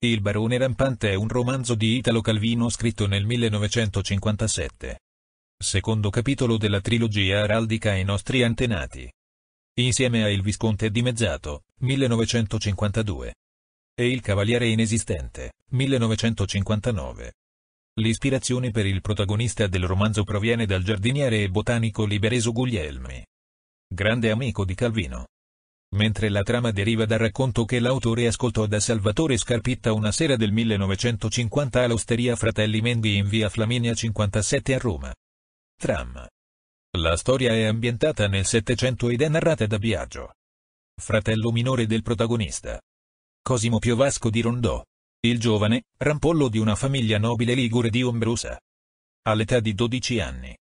Il barone rampante è un romanzo di Italo Calvino scritto nel 1957. Secondo capitolo della trilogia araldica I nostri antenati. Insieme a Il visconte dimezzato, 1952. E Il cavaliere inesistente, 1959. L'ispirazione per il protagonista del romanzo proviene dal giardiniere e botanico libereso Guglielmi, grande amico di Calvino mentre la trama deriva dal racconto che l'autore ascoltò da Salvatore Scarpitta una sera del 1950 all'osteria Fratelli Mendi in via Flaminia 57 a Roma. Tram. La storia è ambientata nel Settecento ed è narrata da Biagio. Fratello minore del protagonista. Cosimo Piovasco di Rondò. Il giovane, rampollo di una famiglia nobile ligure di Ombrusa. All'età di 12 anni.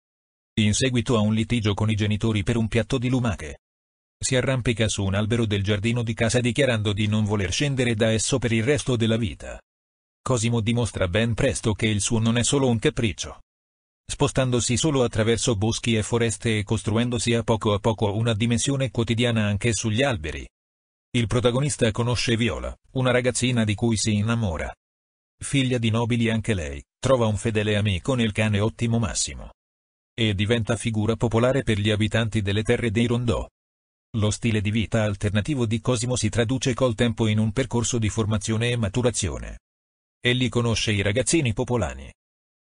In seguito a un litigio con i genitori per un piatto di lumache si arrampica su un albero del giardino di casa dichiarando di non voler scendere da esso per il resto della vita. Cosimo dimostra ben presto che il suo non è solo un capriccio. Spostandosi solo attraverso boschi e foreste e costruendosi a poco a poco una dimensione quotidiana anche sugli alberi. Il protagonista conosce Viola, una ragazzina di cui si innamora. Figlia di nobili anche lei, trova un fedele amico nel cane Ottimo Massimo. E diventa figura popolare per gli abitanti delle terre dei Rondò. Lo stile di vita alternativo di Cosimo si traduce col tempo in un percorso di formazione e maturazione. Egli conosce i ragazzini popolani.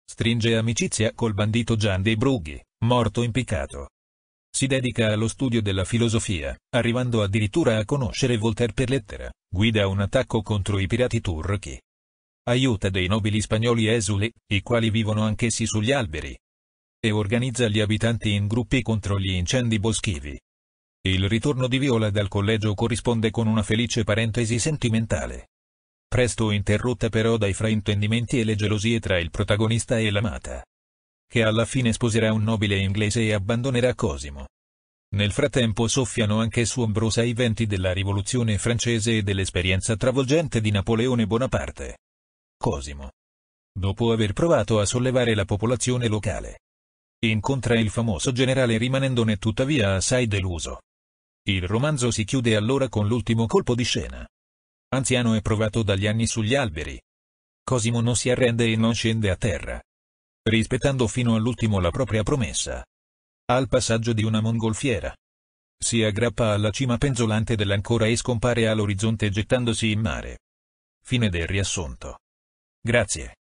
Stringe amicizia col bandito Gian dei Brughi, morto impiccato. Si dedica allo studio della filosofia, arrivando addirittura a conoscere Voltaire per lettera, guida un attacco contro i pirati turchi. Aiuta dei nobili spagnoli esuli, i quali vivono anch'essi sugli alberi. E organizza gli abitanti in gruppi contro gli incendi boschivi, il ritorno di Viola dal collegio corrisponde con una felice parentesi sentimentale. Presto interrotta però dai fraintendimenti e le gelosie tra il protagonista e l'amata. Che alla fine sposerà un nobile inglese e abbandonerà Cosimo. Nel frattempo soffiano anche su Ombrosa i venti della rivoluzione francese e dell'esperienza travolgente di Napoleone Bonaparte. Cosimo. Dopo aver provato a sollevare la popolazione locale, incontra il famoso generale rimanendone tuttavia assai deluso. Il romanzo si chiude allora con l'ultimo colpo di scena. Anziano è provato dagli anni sugli alberi. Cosimo non si arrende e non scende a terra. Rispettando fino all'ultimo la propria promessa. Al passaggio di una mongolfiera. Si aggrappa alla cima penzolante dell'ancora e scompare all'orizzonte gettandosi in mare. Fine del riassunto. Grazie.